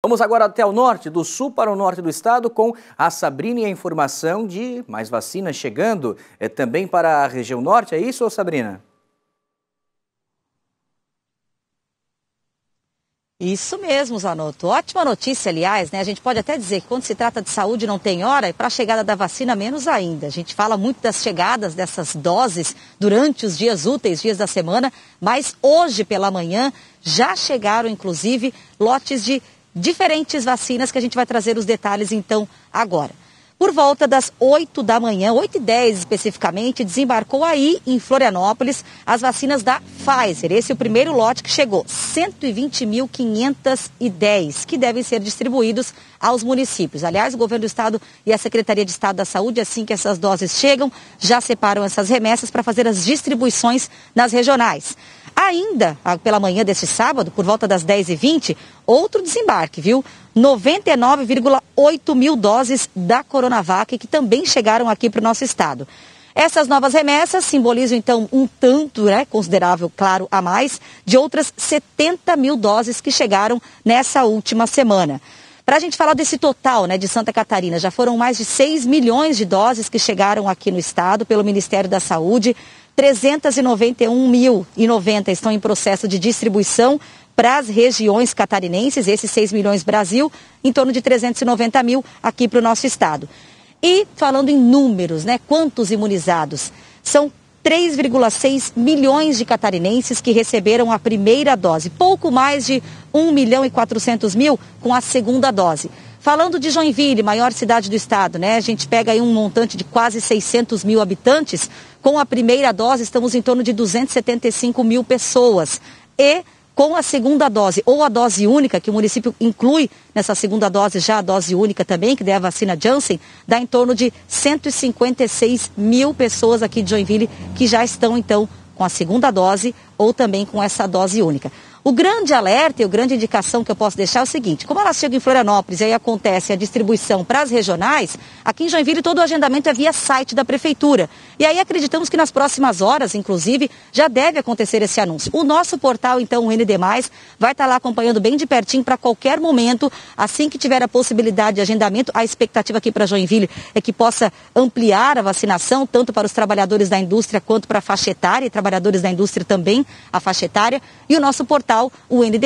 Vamos agora até o norte, do sul para o norte do estado, com a Sabrina e a informação de mais vacinas chegando é, também para a região norte. É isso, Sabrina? Isso mesmo, Zanotto. Ótima notícia, aliás, né? A gente pode até dizer que quando se trata de saúde não tem hora e para a chegada da vacina menos ainda. A gente fala muito das chegadas dessas doses durante os dias úteis, dias da semana, mas hoje pela manhã já chegaram inclusive lotes de diferentes vacinas que a gente vai trazer os detalhes então agora. Por volta das 8 da manhã, 8 e 10 especificamente, desembarcou aí em Florianópolis as vacinas da Pfizer. Esse é o primeiro lote que chegou, 120.510, que devem ser distribuídos aos municípios. Aliás, o governo do estado e a Secretaria de Estado da Saúde, assim que essas doses chegam, já separam essas remessas para fazer as distribuições nas regionais. Ainda ah, pela manhã deste sábado, por volta das 10h20, outro desembarque, viu? 99,8 mil doses da Coronavac que também chegaram aqui para o nosso estado. Essas novas remessas simbolizam, então, um tanto né, considerável, claro, a mais, de outras 70 mil doses que chegaram nessa última semana. Para a gente falar desse total né, de Santa Catarina, já foram mais de 6 milhões de doses que chegaram aqui no estado pelo Ministério da Saúde. 391.090 estão em processo de distribuição para as regiões catarinenses, esses 6 milhões Brasil, em torno de 390 mil aqui para o nosso estado. E falando em números, né? Quantos imunizados? São 3,6 milhões de catarinenses que receberam a primeira dose, pouco mais de 1 milhão e 400 mil com a segunda dose. Falando de Joinville, maior cidade do estado, né? A gente pega aí um montante de quase 600 mil habitantes. Com a primeira dose, estamos em torno de 275 mil pessoas. E com a segunda dose ou a dose única, que o município inclui nessa segunda dose já a dose única também, que é a vacina Janssen, dá em torno de 156 mil pessoas aqui de Joinville que já estão, então, com a segunda dose ou também com essa dose única. O grande alerta e o grande indicação que eu posso deixar é o seguinte: como ela chega em Florianópolis e aí acontece a distribuição para as regionais, aqui em Joinville todo o agendamento é via site da prefeitura. E aí acreditamos que nas próximas horas, inclusive, já deve acontecer esse anúncio. O nosso portal, então, o ND, vai estar lá acompanhando bem de pertinho para qualquer momento, assim que tiver a possibilidade de agendamento. A expectativa aqui para Joinville é que possa ampliar a vacinação, tanto para os trabalhadores da indústria quanto para a faixa etária e trabalhadores da indústria também a faixa etária. E o nosso portal o ND+,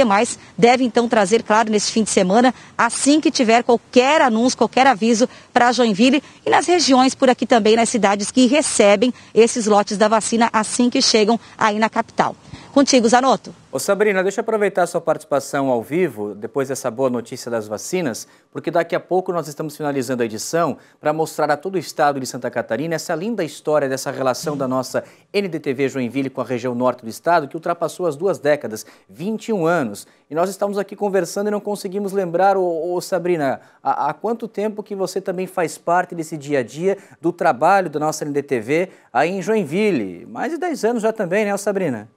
deve então trazer, claro, nesse fim de semana, assim que tiver qualquer anúncio, qualquer aviso para Joinville e nas regiões por aqui também, nas cidades que recebem esses lotes da vacina assim que chegam aí na capital. Contigo, Zanotto. Ô Sabrina, deixa eu aproveitar a sua participação ao vivo, depois dessa boa notícia das vacinas, porque daqui a pouco nós estamos finalizando a edição para mostrar a todo o estado de Santa Catarina essa linda história dessa relação da nossa NDTV Joinville com a região norte do estado, que ultrapassou as duas décadas, 21 anos. E nós estamos aqui conversando e não conseguimos lembrar, ô, ô Sabrina, há, há quanto tempo que você também faz parte desse dia a dia do trabalho da nossa NDTV aí em Joinville? Mais de 10 anos já também, né, Sabrina?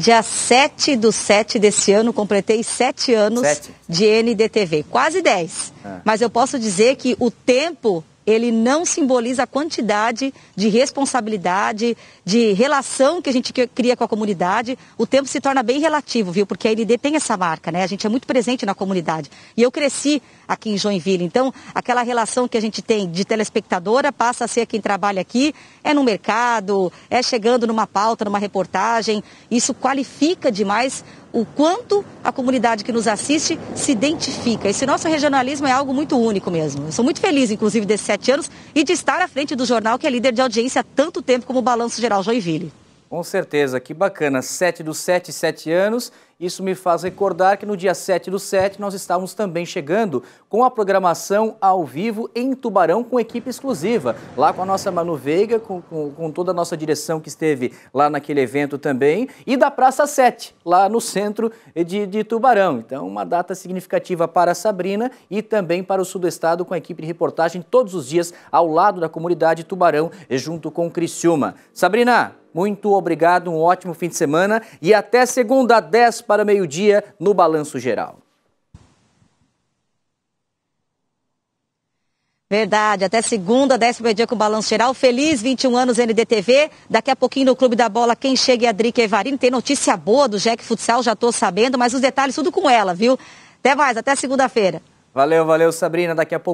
Dia 7 do 7 desse ano, completei 7 anos sete. de NDTV. Quase 10. É. Ah. Mas eu posso dizer que o tempo ele não simboliza a quantidade de responsabilidade, de relação que a gente cria com a comunidade. O tempo se torna bem relativo, viu? Porque a ND tem essa marca, né? A gente é muito presente na comunidade. E eu cresci aqui em Joinville, então aquela relação que a gente tem de telespectadora passa a ser quem trabalha aqui, é no mercado, é chegando numa pauta, numa reportagem. Isso qualifica demais o quanto a comunidade que nos assiste se identifica. Esse nosso regionalismo é algo muito único mesmo. Eu sou muito feliz, inclusive, desses sete anos e de estar à frente do jornal que é líder de audiência há tanto tempo como o Balanço Geral Joinville. Com certeza, que bacana. 7 dos 7, 7 anos. Isso me faz recordar que no dia 7 do 7 nós estávamos também chegando com a programação ao vivo em Tubarão com equipe exclusiva. Lá com a nossa Manu Veiga, com, com, com toda a nossa direção que esteve lá naquele evento também. E da Praça 7, lá no centro de, de Tubarão. Então, uma data significativa para a Sabrina e também para o sul do estado com a equipe de reportagem todos os dias ao lado da comunidade Tubarão junto com Criciúma. Sabrina, muito obrigado, um ótimo fim de semana e até segunda, 10 para meio-dia, no Balanço Geral. Verdade, até segunda, décimo dia com o Balanço Geral. Feliz 21 anos NDTV. Daqui a pouquinho no Clube da Bola, quem chega é a Drica Evarino. Tem notícia boa do Jack Futsal, já estou sabendo, mas os detalhes tudo com ela, viu? Até mais, até segunda-feira. Valeu, valeu, Sabrina. Daqui a pouco.